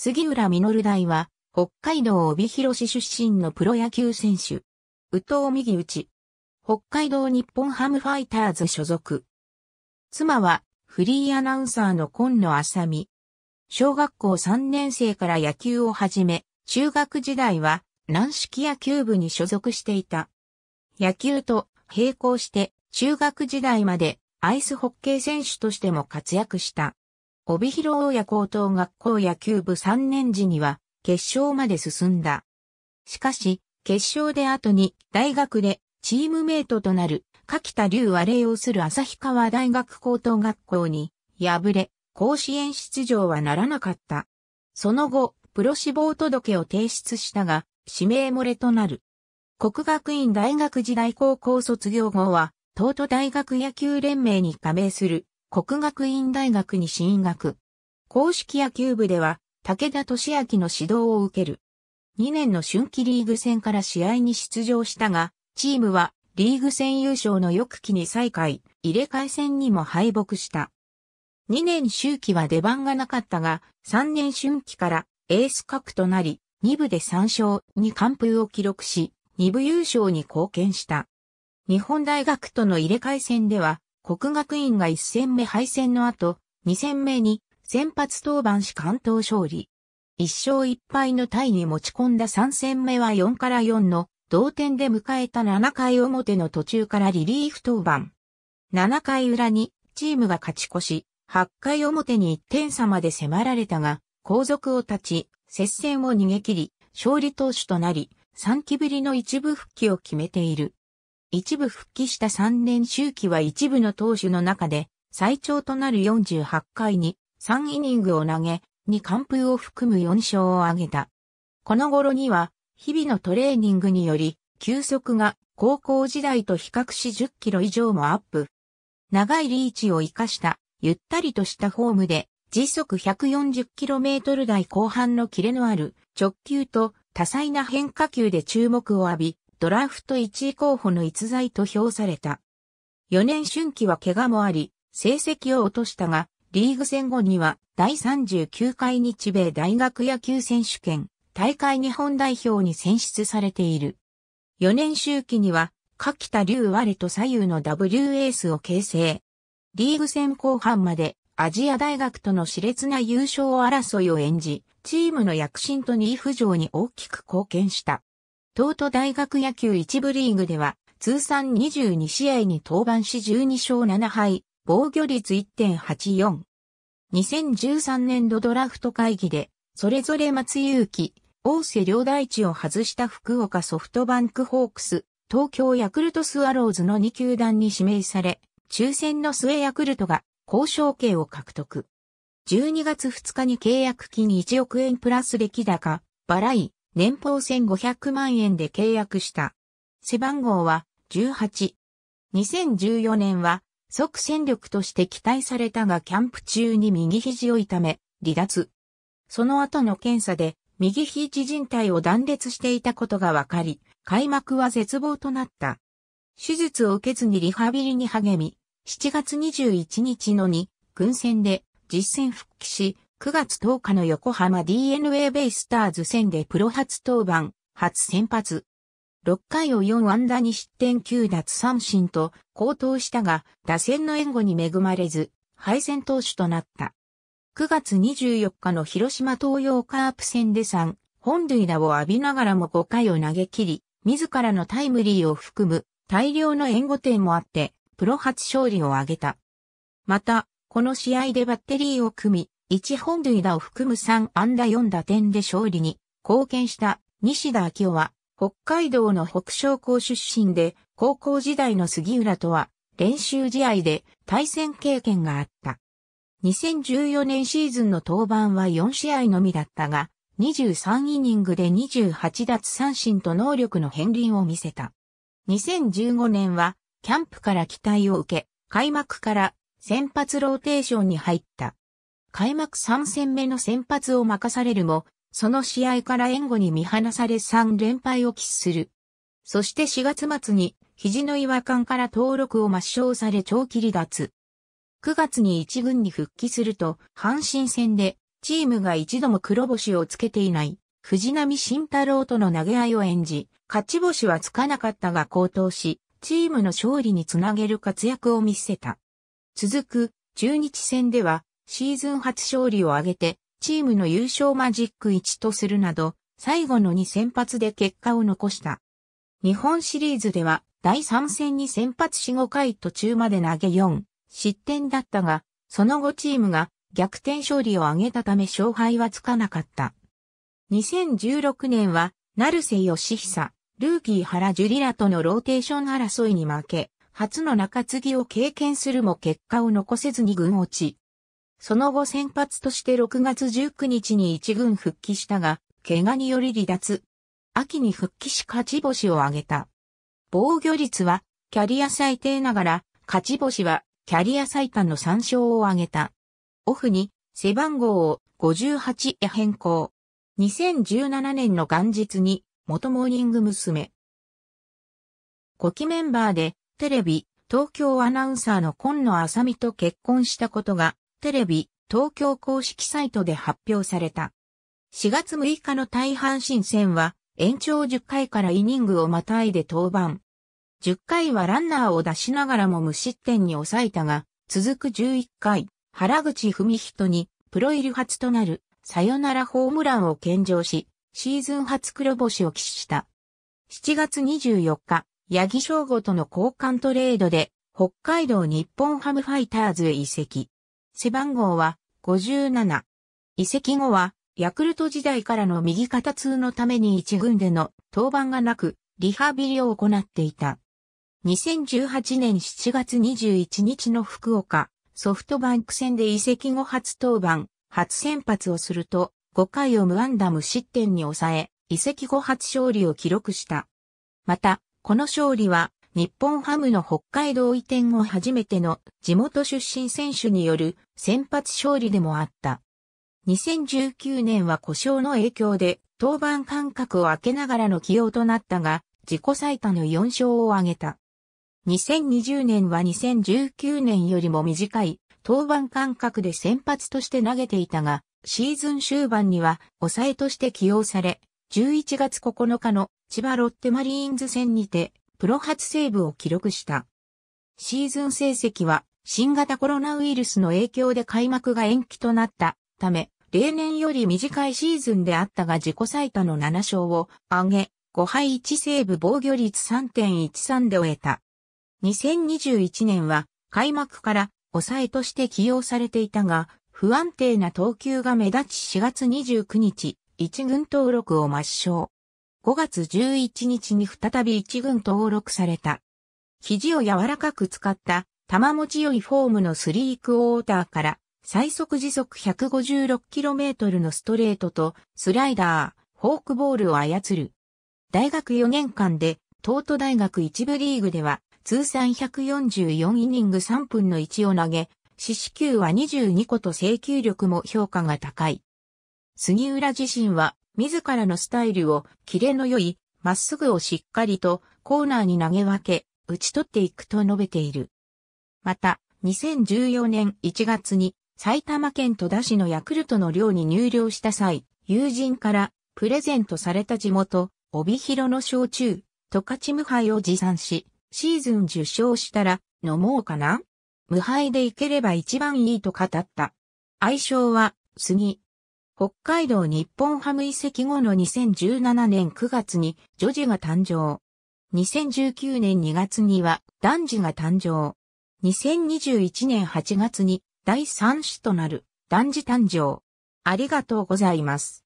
杉浦実大は、北海道帯広市出身のプロ野球選手。宇藤右内。北海道日本ハムファイターズ所属。妻は、フリーアナウンサーの今野浅美。小学校3年生から野球を始め、中学時代は軟式野球部に所属していた。野球と並行して中学時代までアイスホッケー選手としても活躍した。帯広大谷高等学校野球部3年時には決勝まで進んだ。しかし、決勝で後に大学でチームメイトとなる柿田龍は礼をする旭川大学高等学校に敗れ、甲子園出場はならなかった。その後、プロ志望届を提出したが、指名漏れとなる。国学院大学時代高校卒業後は、東都大学野球連盟に加盟する国学院大学に進学。公式野球部では、武田俊明の指導を受ける。2年の春季リーグ戦から試合に出場したが、チームはリーグ戦優勝の翌期に再開、入れ替え戦にも敗北した。2年周期は出番がなかったが、3年春季からエース格となり、2部で3勝に完封を記録し、2部優勝に貢献した。日本大学との入れ替え戦では、国学院が1戦目敗戦の後、2戦目に先発登板し関東勝利。1勝1敗のタイに持ち込んだ3戦目は4から4の同点で迎えた7回表の途中からリリーフ登板。7回裏にチームが勝ち越し、8回表に1点差まで迫られたが、後続を断ち、接戦を逃げ切り、勝利投手となり、3期ぶりの一部復帰を決めている。一部復帰した3年周期は一部の投手の中で最長となる48回に3イニングを投げ、2完封を含む4勝を挙げた。この頃には日々のトレーニングにより球速が高校時代と比較し10キロ以上もアップ。長いリーチを生かしたゆったりとしたフォームで時速1 4 0トル台後半のキレのある直球と多彩な変化球で注目を浴び、ドラフト1位候補の逸材と評された。4年春季は怪我もあり、成績を落としたが、リーグ戦後には第39回日米大学野球選手権大会日本代表に選出されている。4年周期には、柿田龍我と左右の W エースを形成。リーグ戦後半までアジア大学との熾烈な優勝争いを演じ、チームの躍進と2位浮上に大きく貢献した。東都大学野球一部リーグでは、通算22試合に登板し12勝7敗、防御率1.84。2013年度ドラフト会議で、それぞれ松勇樹、大瀬良大地を外した福岡ソフトバンクホークス、東京ヤクルトスワローズの2球団に指名され、抽選の末ヤクルトが交渉権を獲得。12月2日に契約金1億円プラス出来高、払い、年俸1500万円で契約した。背番号は18。2014年は即戦力として期待されたがキャンプ中に右肘を痛め、離脱。その後の検査で右肘靭帯を断裂していたことが分かり、開幕は絶望となった。手術を受けずにリハビリに励み、7月21日のに、軍戦で実戦復帰し、9月10日の横浜 DNA ベイスターズ戦でプロ初登板、初先発。6回を4安打に失点9奪三振と高騰したが、打線の援護に恵まれず、敗戦投手となった。9月24日の広島東洋カープ戦で3、本塁打を浴びながらも5回を投げ切り、自らのタイムリーを含む大量の援護点もあって、プロ初勝利を挙げた。また、この試合でバッテリーを組み、1本塁打を含む3安打4打点で勝利に貢献した西田明夫は北海道の北昇高出身で高校時代の杉浦とは練習試合で対戦経験があった。2014年シーズンの登板は4試合のみだったが、23イニングで28奪三振と能力の片鱗を見せた。2015年はキャンプから期待を受け、開幕から先発ローテーションに入った。開幕3戦目の先発を任されるも、その試合から援護に見放され3連敗を喫する。そして4月末に肘の違和感から登録を抹消され長期離脱。9月に1軍に復帰すると、阪神戦でチームが一度も黒星をつけていない藤波慎太郎との投げ合いを演じ、勝ち星はつかなかったが高騰し、チームの勝利につなげる活躍を見せた。続く中日戦ではシーズン初勝利を挙げて、チームの優勝マジック1とするなど、最後の2先発で結果を残した。日本シリーズでは、第3戦に先発し5回途中まで投げ4、失点だったが、その後チームが逆転勝利を挙げたため勝敗はつかなかった。2016年は、成瀬義久、ルーキー原樹里らとのローテーション争いに負け、初の中継ぎを経験するも結果を残せずに軍落ち。その後先発として6月19日に一軍復帰したが、怪我により離脱。秋に復帰し勝ち星を挙げた。防御率はキャリア最低ながら、勝ち星はキャリア最短の3勝を挙げた。オフに背番号を58へ変更。2017年の元日に元モーニング娘。5期メンバーでテレビ、東京アナウンサーの今野あさみと結婚したことがテレビ、東京公式サイトで発表された。4月6日の大阪新戦は、延長10回からイニングをまたいで登板。10回はランナーを出しながらも無失点に抑えたが、続く11回、原口文人にプロ入り初となるサヨナラホームランを献上し、シーズン初黒星を喫した。7月24日、八木翔吾との交換トレードで、北海道日本ハムファイターズへ移籍。背番号は57。移籍後は、ヤクルト時代からの右肩痛のために一軍での登板がなく、リハビリを行っていた。2018年7月21日の福岡、ソフトバンク戦で移籍後初登板、初先発をすると、5回を無安打無失点に抑え、移籍後初勝利を記録した。また、この勝利は日本ハムの北海道移転後初めての地元出身選手による先発勝利でもあった。2019年は故障の影響で登板間隔を空けながらの起用となったが、自己最多の4勝を挙げた。2020年は2019年よりも短い登板間隔で先発として投げていたが、シーズン終盤には抑えとして起用され、11月9日の千葉ロッテマリーンズ戦にてプロ初セーブを記録した。シーズン成績は新型コロナウイルスの影響で開幕が延期となったため、例年より短いシーズンであったが自己最多の7勝を挙げ、5敗1セーブ防御率3.13で終えた。2021年は開幕から抑えとして起用されていたが、不安定な投球が目立ち4月29日、1軍登録を抹消。5月11日に再び一軍登録された。肘を柔らかく使った玉持ち良いフォームのスリークオーターから最速時速 156km のストレートとスライダー、フォークボールを操る。大学4年間で東都大学一部リーグでは通算144イニング3分の1を投げ、四死球は22個と制球力も評価が高い。杉浦自身は自らのスタイルを、キレの良い、まっすぐをしっかりとコーナーに投げ分け、打ち取っていくと述べている。また、2014年1月に埼玉県戸田市のヤクルトの寮に入寮した際、友人からプレゼントされた地元、帯広の焼酎、十勝無敗を持参し、シーズン受賞したら飲もうかな無敗でいければ一番いいと語った。愛称は、杉、北海道日本ハム移籍後の2017年9月に女児が誕生。2019年2月には男児が誕生。2021年8月に第3子となる男児誕生。ありがとうございます。